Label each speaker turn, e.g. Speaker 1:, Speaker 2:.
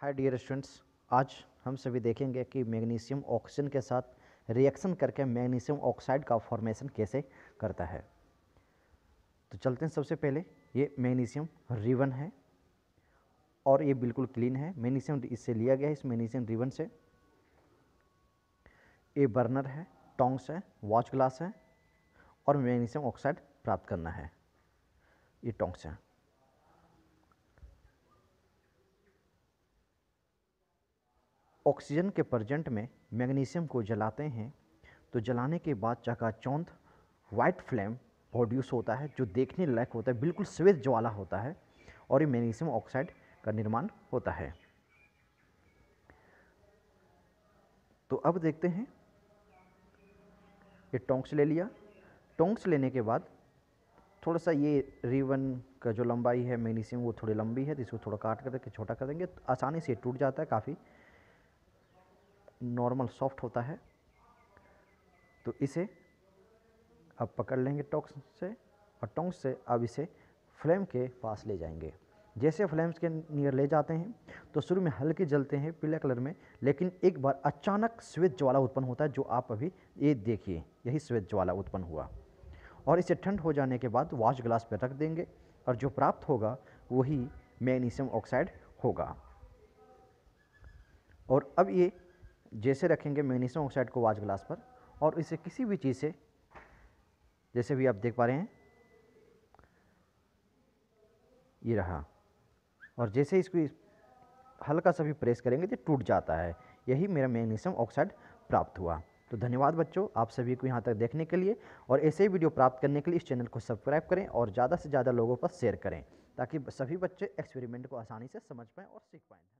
Speaker 1: hi dear students आज हम सभी देखेंगे कि मैग्नीशियम ऑक्सीजन के साथ रिएक्शन करके मैग्नीशियम ऑक्साइड का फॉर्मेशन कैसे करता है तो चलते हैं सबसे पहले ये मैग्नीशियम रिवन है और ये बिल्कुल क्लीन है मैग्नीशियम इससे लिया गया है इस मैग्नीशियम रिवन से ये बर्नर है टोंग्स है वॉच ग्लास है और मैग्नीशियम ऑक्साइड प्राप्त करना है ये टोंग्स है ऑक्सीजन के प्रजेंट में मैग्नीशियम को जलाते हैं तो जलाने के बाद चकाचौंध वाइट फ्लेम प्रोड्यूस होता है जो देखने लायक होता है बिल्कुल स्वेद ज्वाला होता है और ये मैग्नीशियम ऑक्साइड का निर्माण होता है तो अब देखते हैं ये टोंक्स ले लिया टोंक्स लेने के बाद थोड़ा सा ये रिवन का जो लंबाई है मैग्नीशियम वो थोड़ी लंबी है तो इसको थोड़ा काट करके छोटा कर देंगे तो आसानी से टूट जाता है काफ़ी नॉर्मल सॉफ्ट होता है तो इसे अब पकड़ लेंगे टोंक्स से और टोंक्स से अब इसे फ्लेम के पास ले जाएंगे जैसे फ्लेम्स के नियर ले जाते हैं तो शुरू में हल्के जलते हैं पीले कलर में लेकिन एक बार अचानक श्वेत ज्वाला उत्पन्न होता है जो आप अभी ये देखिए यही श्वेत ज्वाला उत्पन्न हुआ और इसे ठंड हो जाने के बाद वॉश ग्लास पर रख देंगे और जो प्राप्त होगा वही मैग्नीशियम ऑक्साइड होगा और अब ये जैसे रखेंगे मैग्नीशियम ऑक्साइड को वाच ग्लास पर और इसे किसी भी चीज़ से जैसे भी आप देख पा रहे हैं ये रहा और जैसे इसको इस हल्का सा भी प्रेस करेंगे तो टूट जाता है यही मेरा मैग्नीशियम ऑक्साइड प्राप्त हुआ तो धन्यवाद बच्चों आप सभी को यहाँ तक देखने के लिए और ऐसे ही वीडियो प्राप्त करने के लिए इस चैनल को सब्सक्राइब करें और ज़्यादा से ज़्यादा लोगों पर शेयर करें ताकि सभी बच्चे एक्सपेरिमेंट को आसानी से समझ पाएँ और सीख पाएँ